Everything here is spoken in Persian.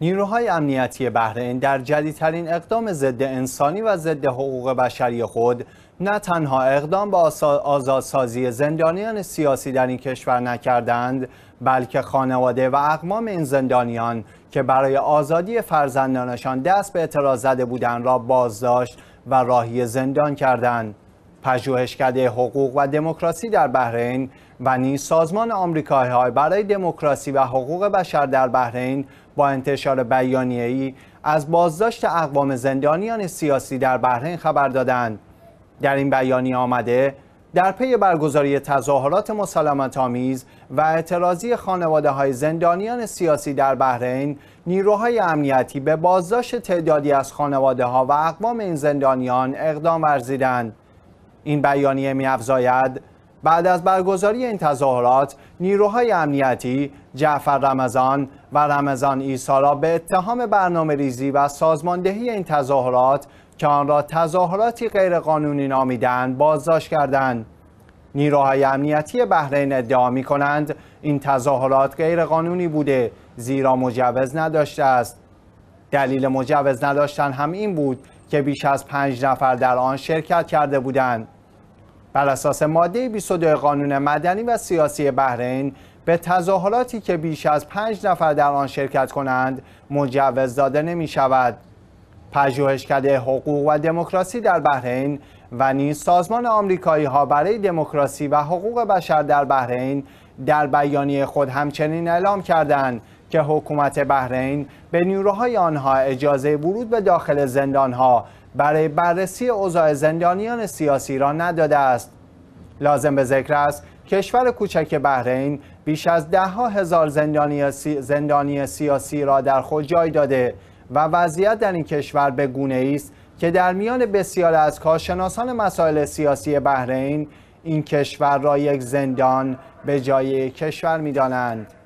نیروهای امنیتی بحرین در جدیدترین اقدام ضد انسانی و ضد حقوق بشری خود نه تنها اقدام به آزادسازی زندانیان سیاسی در این کشور نکردند بلکه خانواده و اقمام این زندانیان که برای آزادی فرزندانشان دست به اعتراض زده بودند را بازداشت و راهی زندان کردند پژوهشکده حقوق و دموکراسی در بحرین و نیز سازمان آمریکایی‌ها برای دموکراسی و حقوق بشر در بحرین با انتشار بیانیه‌ای از بازداشت اقوام زندانیان سیاسی در بحرین خبر دادند در این بیانیه آمده در پی برگزاری تظاهرات مسالمت آمیز و اعتراضی خانواده های زندانیان سیاسی در بحرین نیروهای امنیتی به بازداشت تعدادی از خانواده ها و اقوام این زندانیان اقدام ورزیدند این بیانیه میافزاید بعد از برگزاری این تظاهرات نیروهای امنیتی جعفر رمضان و رمضان ایسا را به اتهام برنامه ریزی و سازماندهی این تظاهرات که آن را تظاهراتی غیرقانونی نامیدن بازداشت کردند نیروهای امنیتی بحرین ادعا می کنند این تظاهرات غیرقانونی بوده زیرا مجوز نداشته است دلیل مجوز نداشتن هم این بود که بیش از پنج نفر در آن شرکت کرده بودند بر بله، اساس ماده 22 قانون مدنی و سیاسی بحرین به تظاهراتی که بیش از پنج نفر در آن شرکت کنند مجوز داده نمی شود. پژوهشکده حقوق و دموکراسی در بحرین و نیز سازمان آمریکایی ها برای دموکراسی و حقوق بشر در بحرین در بیانیه خود همچنین اعلام کردند که حکومت بحرین به نیروهای آنها اجازه ورود به داخل زندانها برای بررسی اوضاع زندانیان سیاسی را نداده است لازم به ذکر است کشور کوچک بحرین بیش از ده ها هزار زندانی, سی... زندانی سیاسی را در خود جای داده و وضعیت در این کشور به گونه است که در میان بسیار از کارشناسان مسائل سیاسی بحرین این کشور را یک زندان به جای کشور می دانند.